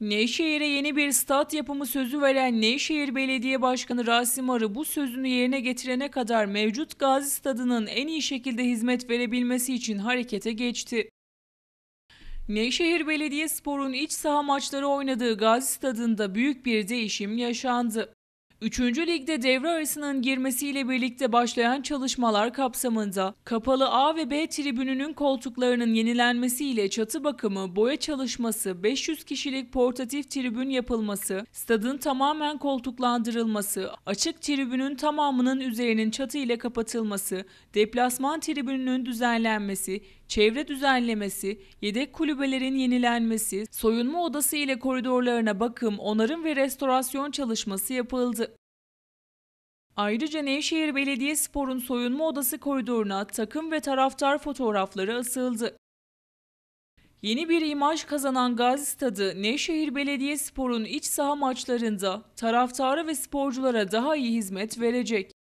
Nevşehir'e yeni bir stat yapımı sözü veren Nevşehir Belediye Başkanı Rasim Arı bu sözünü yerine getirene kadar mevcut Gazi Stadı'nın en iyi şekilde hizmet verebilmesi için harekete geçti. Nevşehir Belediye Spor'un iç saha maçları oynadığı Gazi Stadı'nda büyük bir değişim yaşandı. Üçüncü ligde devre arasının girmesiyle birlikte başlayan çalışmalar kapsamında kapalı A ve B tribününün koltuklarının yenilenmesiyle çatı bakımı, boya çalışması, 500 kişilik portatif tribün yapılması, stadın tamamen koltuklandırılması, açık tribünün tamamının üzerinin çatı ile kapatılması, deplasman tribününün düzenlenmesi, çevre düzenlemesi, yedek kulübelerin yenilenmesi, soyunma odası ile koridorlarına bakım, onarım ve restorasyon çalışması yapıldı. Ayrıca Nevşehir Spor'un soyunma odası koridoruna takım ve taraftar fotoğrafları asıldı. Yeni bir imaj kazanan Gazi Stadı, Nevşehir Spor'un iç saha maçlarında taraftarı ve sporculara daha iyi hizmet verecek.